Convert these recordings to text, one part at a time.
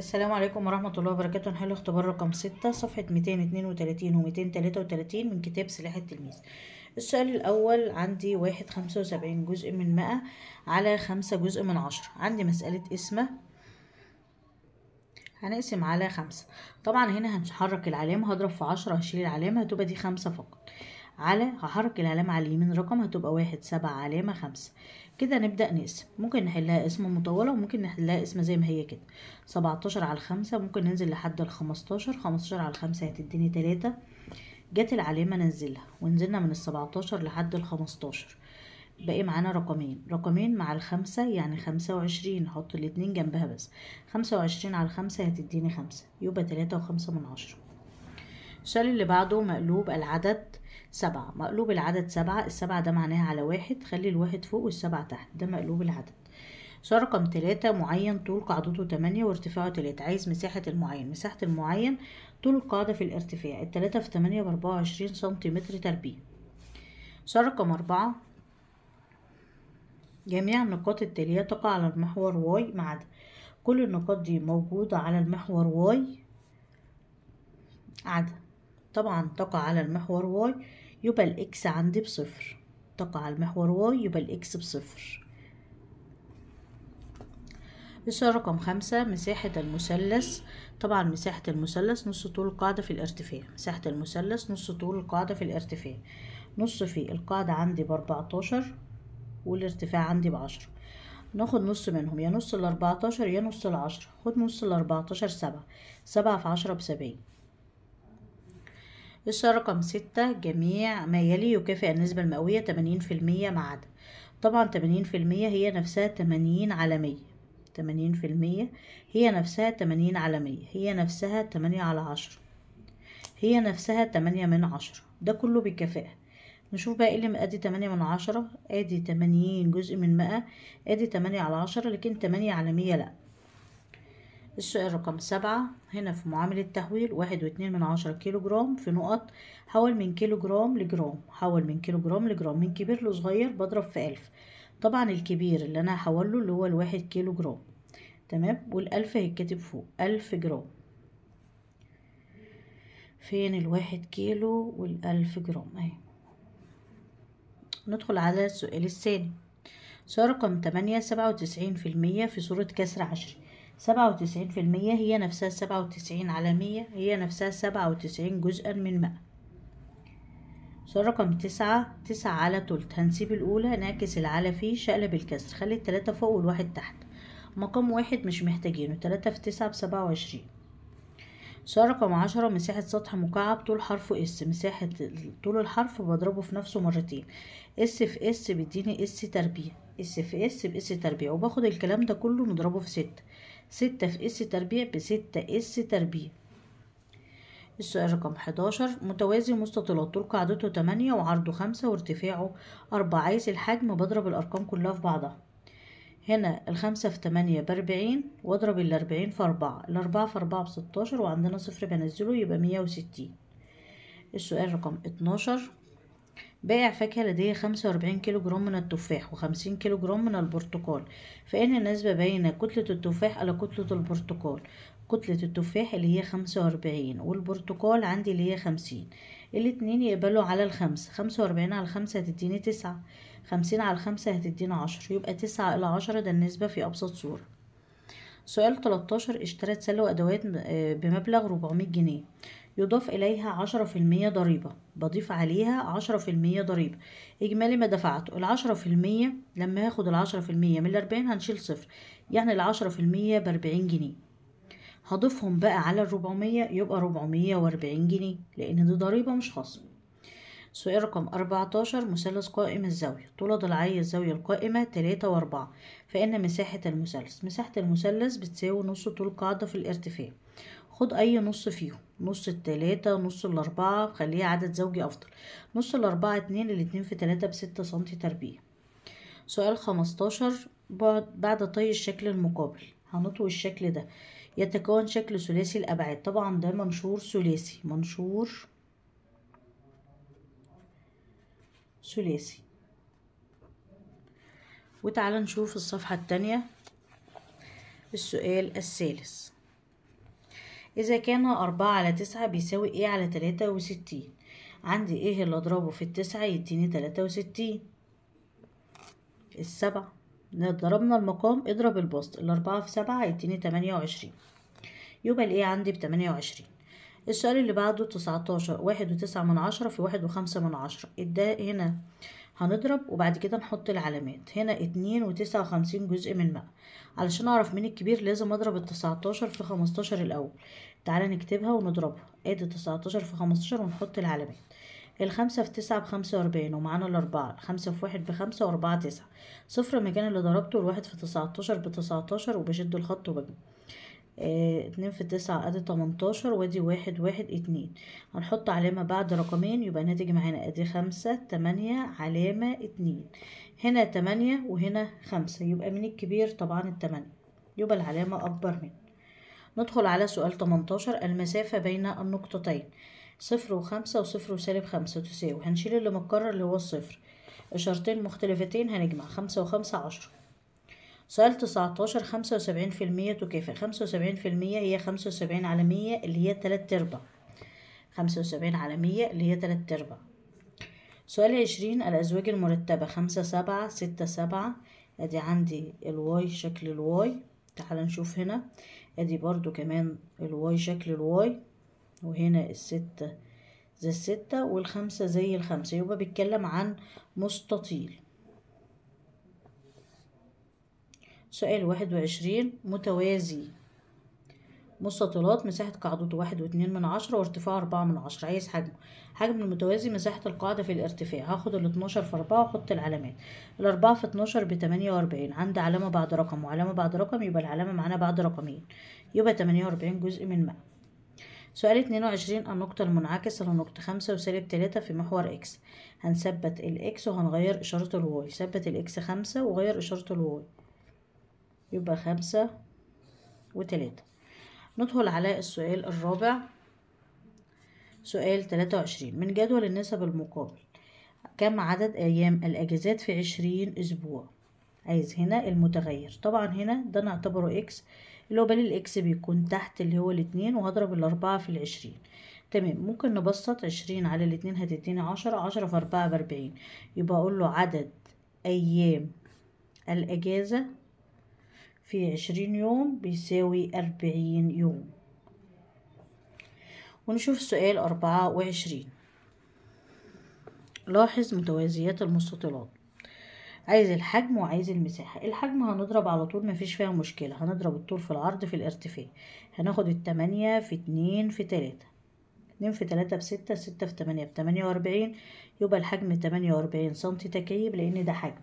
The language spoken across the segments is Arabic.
السلام عليكم ورحمة الله وبركاته نحل اختبار رقم ستة صفحة ميتين اتنين وتلاتين وميتين تلاتة وتلاتين من كتاب سلاح التلميذ السؤال الأول عندي واحد خمسة وسبعين جزء من مئة على خمسة جزء من عشرة عندي مسألة اسمة هنقسم على خمسة طبعا هنا هنحرك العلامة هضرب في عشرة هشيل العلامة هتبقى دي خمسة فقط على هحرك العلامة على اليمين رقم هتبقى واحد سبعة علامة خمسة كده نبدأ نقسم ممكن نحلها اسم مطولة وممكن نحلها اسم زي ما هي كده سبعتاشر على الخمسة ممكن ننزل لحد الخمستاشر خمستاشر على الخمسة هتديني تلاتة جت العلامة ننزلها ونزلنا من السبعتاشر لحد الخمستاشر بقي معانا رقمين رقمين مع الخمسة يعني خمسة وعشرين هحط الاتنين جنبها بس خمسة وعشرين على الخمسة هتديني خمسة يبقى تلاتة وخمسة من عشرة السؤال اللي بعده مقلوب العدد سبعة مقلوب العدد سبعة السبعة ده معناها على واحد خلي الواحد فوق والسبعة تحت ده مقلوب العدد سؤال رقم تلاتة معين طول قاعدته تمانية وارتفاعه تلاتة عايز مساحة المعين مساحة المعين طول القاعدة في الارتفاع التلاتة في تمانية باربعة وعشرين سنتيمتر تربيع سؤال رقم أربعة جميع النقاط التالية تقع على المحور واي ما عدا كل النقاط دي موجودة على المحور واي عدا طبعا تقع على المحور واي يبقى الإكس عندي بصفر تقع على المحور واي يبقى الإكس بصفر السؤال رقم خمسة مساحة المثلث طبعا مساحة المثلث نص طول القاعدة في الارتفاع مساحة المثلث نص طول القاعدة في الارتفاع نص في القاعدة عندي باربعتاشر والارتفاع عندي بعشرة ناخد نص منهم يا نص الاربعتاشر يا نص العشرة خد نص الاربعتاشر سبعة سبعة في عشرة بسبعين قصة رقم ستة جميع ما يلي يكافئ النسبة المئوية تمانين في المية ما عدا طبعا تمانين في المية هي نفسها تمانين على مية تمانين في المية هي نفسها تمانين على مية هي نفسها تمانية على عشرة هي نفسها تمانية من عشرة ده كله بيكافئها نشوف بقى ايه اللي ادي تمانية من عشرة ادي تمانين جزء من مئة ادي تمانية على عشرة لكن تمانية على مية لأ السؤال رقم سبعة هنا في معامل التحويل واحد واتنين من عشرة كيلو جرام في نقط حول من كيلو جرام لجرام حول من كيلو جرام لجرام من كبير لصغير بضرب في ألف طبعا الكبير اللي أنا هحوله اللي هو الواحد كيلو جرام تمام والألف هيتكتب فوق ألف جرام فين الواحد كيلو والألف جرام اهي ندخل على السؤال الثاني سؤال رقم تمانية سبعة وتسعين في المية في صورة كسر عشري سبعة وتسعين في المية هي نفسها سبعة وتسعين على مية هي نفسها سبعة وتسعين جزءا من مئة سؤال رقم تسعة تسعة على تلت هنسيب الأولى نعكس العلى فيه شقلب الكسر خلي التلاتة فوق والواحد تحت مقام واحد مش محتاجينه تلاتة في تسعة بسبعة وعشرين سؤال رقم عشرة مساحة سطح مكعب طول حرفه اس مساحة طول الحرف بضربه في نفسه مرتين اس في اس بيديني اس تربيع اس في اس باس تربيع وباخد الكلام ده كله نضربه في ستة ستة في اس تربيع بستة اس تربيع السؤال رقم 11 متوازي مستطيلات طول قاعدته 8 وعرضه 5 وارتفاعه 4 عايز الحجم بضرب الأرقام كلها في بعضها هنا الخمسة في تمانية بأربعين واضرب الأربعين في أربعة الأربعة في أربعة بستاشر وعندنا صفر بنزله يبقى مية وستين السؤال رقم اتناشر بائع فاكهة لديه خمسة وأربعين كيلو جرام من التفاح وخمسين كيلو جرام من البرتقال فإن النسبة بين كتلة التفاح على كتلة البرتقال كتلة التفاح اللي هي خمسة وأربعين والبرتقال عندي اللي هي خمسين الاتنين يقبلوا على الخمسة خمسة وأربعين على خمسة هتديني تسعة خمسين على خمسة هتديني عشر يبقى تسعة إلى عشرة ده النسبة في أبسط صورة سؤال 13 اشترت سلة وأدوات آه، بمبلغ 400 جنيه يضاف إليها عشرة في المية ضريبة بضيف عليها عشرة في المية ضريبة إجمالي ما دفعته العشرة في المية لما هاخد العشرة في المية من الأربعين هنشيل صفر يعني العشرة في المية بأربعين جنيه هضيفهم بقى على الربعمية يبقى ربعمية واربعين جنيه لأن دي ضريبة مش خصم سؤال رقم أربعتاشر مثلث قائم الزاوية طول ضلعي الزاوية القائمة تلاتة وأربعة فإن مساحة المثلث مساحة المثلث بتساوي نص طول قاعدة في الارتفاع خد أي نص فيهم نص التلاتة نص الأربعة خليها عدد زوجي أفضل نص الأربعة اتنين الاتنين في تلاتة بستة سنتي تربيع سؤال خمستاشر بعد طي الشكل المقابل هنطوي الشكل ده يتكون شكل ثلاثي الأبعاد طبعا ده منشور ثلاثي منشور ثلاثي وتعالى نشوف الصفحة التانية السؤال الثالث إذا كان أربعة على تسعة بيساوي إيه على تلاتة وستين عندي إيه اللي أضربه في التسعة يديني تلاتة وستين السبعة ضربنا المقام اضرب البسط الأربعة في سبعة هيديني تمانية وعشرين يبقى الإيه عندي بتمانية وعشرين السؤال اللي بعده تسعتاشر واحد وتسعة من عشرة في واحد وخمسة من عشرة ده هنا هنضرب وبعد كده نحط العلامات هنا اتنين وتسعة وخمسين جزء من مائة علشان أعرف مين الكبير لازم أضرب التسعتاشر في خمستاشر الأول تعالى نكتبها ونضربها ادي تسعتاشر في خمستاشر ونحط العلامات الخمسة في تسعة بخمسة وأربعين ومعانا الأربعة الخمسة في واحد بخمسة وأربعة تسعة صفر مكان اللي ضربته الواحد في تسعتاشر بتسعتاشر وبشد الخط وبجمع آه، اتنين في تسعة ادي تمنتاشر وادي واحد واحد اتنين هنحط علامة بعد رقمين يبقى الناتج معانا ادي خمسة تمانية علامة اتنين هنا تمانية وهنا خمسة يبقى من الكبير طبعا التمانية يبقى العلامة أكبر منه ندخل على سؤال تمنتاشر المسافة بين النقطتين صفر وخمسة وصفر وسالب خمسة تساوي هنشيل اللي متكرر اللي هو الصفر إشارتين مختلفتين هنجمع خمسة وخمسة عشرة سؤال تسعتاشر خمسة وسبعين في المية تكافئ خمسة وسبعين في المية هي خمسة وسبعين على مية اللي هي تلات أرباع خمسة وسبعين على مية اللي هي تلات أرباع سؤال عشرين الأزواج المرتبة خمسة سبعة ستة سبعة أدي عندي الواي شكل الواي تعال نشوف هنا أدي برضو كمان الواي شكل الواي وهنا الستة زي الستة والخمسة زي الخمسة يبقى بيتكلم عن مستطيل سؤال واحد وعشرين متوازي مستطيلات مساحة قاعدته واحد واتنين من عشرة وارتفاع أربعة من عشرة عايز حجمه حجم المتوازي مساحة القاعدة في الارتفاع هاخد الاتناشر في أربعة وأحط العلامات الأربعة في اتناشر بتمانية وأربعين عندي علامة بعد رقم وعلامة بعد رقم يبقى العلامة معانا بعد رقمين يبقى تمانية وأربعين جزء من مائة سؤال 22 النقطة المنعكسة لنقطة 5 وسالب 3 في محور X هنثبت X وهنغير إشارة Y ثبت X 5 وغير إشارة Y يبقى 5 و 3 ندخل على السؤال الرابع سؤال 23 من جدول النسب المقابل كم عدد أيام الأجازات في 20 أسبوع عايز هنا المتغير طبعا هنا ده نعتبره X اللي هو بديل الاكس بيكون تحت اللي هو الاتنين وهضرب الاربعة في العشرين تمام ممكن نبسط عشرين على الاتنين هتديني عشرة عشرة في اربعة باربعين يبقى اقول له عدد ايام الاجازة في عشرين يوم بيساوي اربعين يوم ونشوف السؤال أربعة وعشرين لاحظ متوازيات المستطيلات عايز الحجم وعايز المساحة الحجم هنضرب على طول مفيش فيها مشكلة هنضرب الطول في العرض في الارتفاع هناخد التمانية في اتنين في تلاتة اتنين في تلاتة بستة ستة في تمانية بتمانية واربعين يبقى الحجم تمانية واربعين سنتي تكعيب لأن ده حجم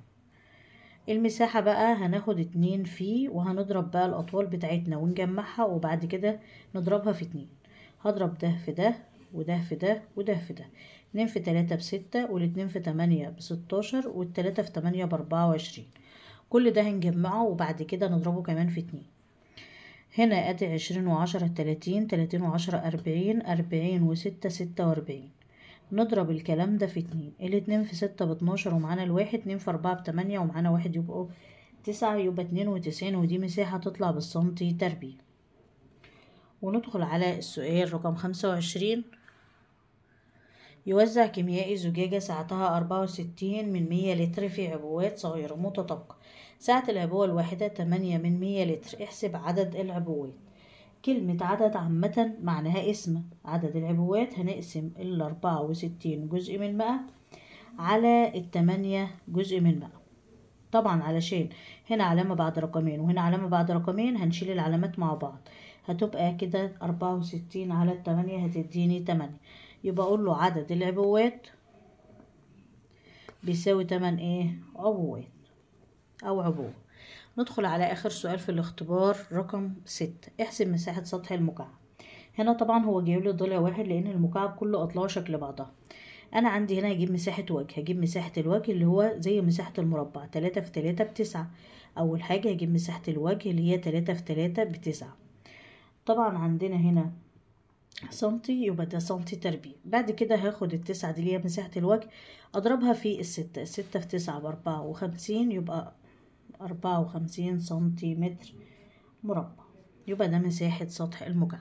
المساحة بقى هناخد اتنين فيه وهنضرب بقى الأطوال بتاعتنا ونجمعها وبعد كده نضربها في اتنين هضرب ده في ده وده في ده وده في ده اتنين في تلاتة بستة والاتنين في تمانية بستاشر والتلاتة في تمانية بأربعة وعشرين كل ده هنجمعه وبعد كده نضربه كمان في اتنين هنا ادي عشرين وعشرة تلاتين تلاتين وعشرة أربعين أربعين وستة ستة وأربعين نضرب الكلام ده في اتنين الاتنين في ستة باتناشر ومعانا الواحد اتنين في أربعة بتمانية ومعانا واحد يبقوا تسعة يبقى اتنين وتسعين ودي مساحة تطلع بالسنتي تربية وندخل على السؤال رقم خمسة وعشرين يوزع كيميائي زجاجة سعتها أربعة وستين من مية لتر في عبوات صغيرة متطابقة سعة العبوة الواحدة تمانية من مية لتر احسب عدد العبوات كلمة عدد عامة معناها اسم عدد العبوات هنقسم الأربعة وستين جزء من مئة على التمانية جزء من مئة طبعا علشان هنا علامة بعد رقمين وهنا علامة بعد رقمين هنشيل العلامات مع بعض هتبقى كده أربعة وستين على التمانية هتديني تمانية يبقى اقول له عدد العبوات بيساوي تمن ايه عبوات او عبوة ندخل على اخر سؤال في الاختبار رقم ستة احسب مساحة سطح المكعب هنا طبعا هو جايب لي ضلع واحد لان المكعب كله اضلاعه شكل بعضها انا عندي هنا هجيب مساحة وجه هجيب مساحة الوجه اللي هو زي مساحة المربع تلاتة في تلاتة بتسعة اول حاجة هجيب مساحة الوجه اللي هي تلاتة في تلاتة بتسعة طبعا عندنا هنا سنتي يبقى ده سنتي تربيع بعد كده هاخد التسعة دي اللي هي مساحة الوجه أضربها في الستة الستة في تسعة بأربعة وخمسين يبقى أربعة وخمسين سنتي متر مربع يبقى ده مساحة سطح المكعب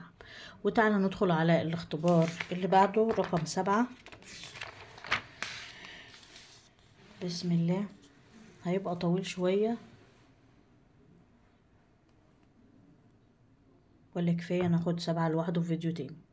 وتعالى ندخل على الاختبار اللي بعده رقم سبعة بسم الله هيبقى طويل شوية ولا كفاية ناخد سبعة لوحده في فيديو تاني